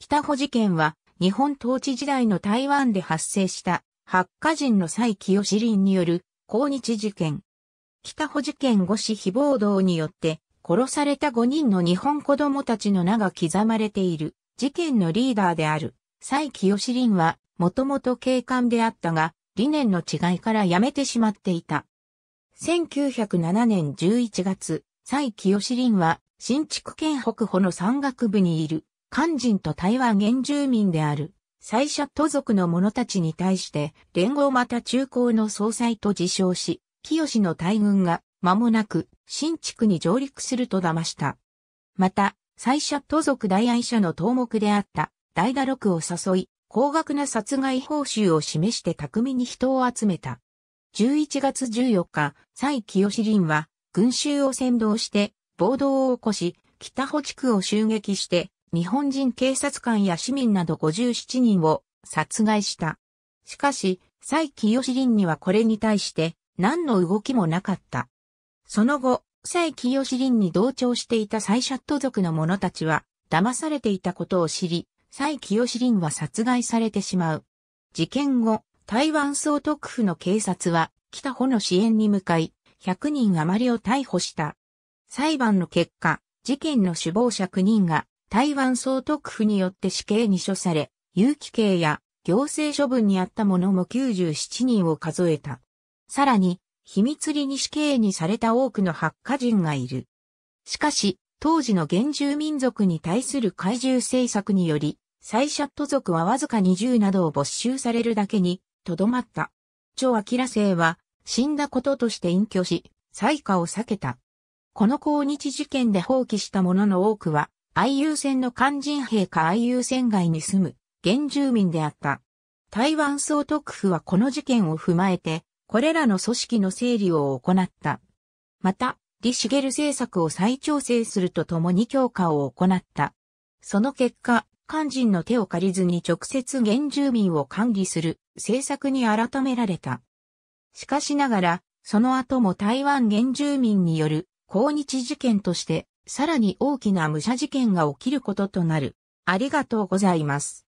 北保事件は、日本統治時代の台湾で発生した、白化人の蔡清林による、抗日事件。北保事件後死非暴動によって、殺された5人の日本子供たちの名が刻まれている、事件のリーダーである、蔡清林は、もともと警官であったが、理念の違いから辞めてしまっていた。1907年11月、蔡清林は、新築県北保の山岳部にいる漢人と台湾原住民である、最社都族の者たちに対して、連合また中高の総裁と自称し、清の大軍が、間もなく、新地区に上陸すると騙した。また、最社都族大愛者の頭目であった、大打録を誘い、高額な殺害報酬を示して巧みに人を集めた。11月14日、蔡清林は、群衆を先導して、暴動を起こし、北保地区を襲撃して、日本人警察官や市民など57人を殺害した。しかし、蔡清林にはこれに対して何の動きもなかった。その後、蔡清林に同調していた蔡シャット族の者たちは騙されていたことを知り、蔡清林は殺害されてしまう。事件後、台湾総督府の警察は北保の支援に向かい、100人余りを逮捕した。裁判の結果、事件の首謀者9人が台湾総督府によって死刑に処され、有期刑や行政処分にあった者も97人を数えた。さらに、秘密裏に死刑にされた多くの発火人がいる。しかし、当時の原住民族に対する怪獣政策により、サイシャット族はわずか20などを没収されるだけに、とどまった。長明星は、死んだこととして隠居し、災禍を避けた。この抗日事件で放棄した者の多くは、愛遊船の肝心兵か愛友船外に住む原住民であった。台湾総督府はこの事件を踏まえて、これらの組織の整理を行った。また、李茂政策を再調整するとともに強化を行った。その結果、肝心の手を借りずに直接原住民を管理する政策に改められた。しかしながら、その後も台湾原住民による抗日事件としてさらに大きな武者事件が起きることとなる。ありがとうございます。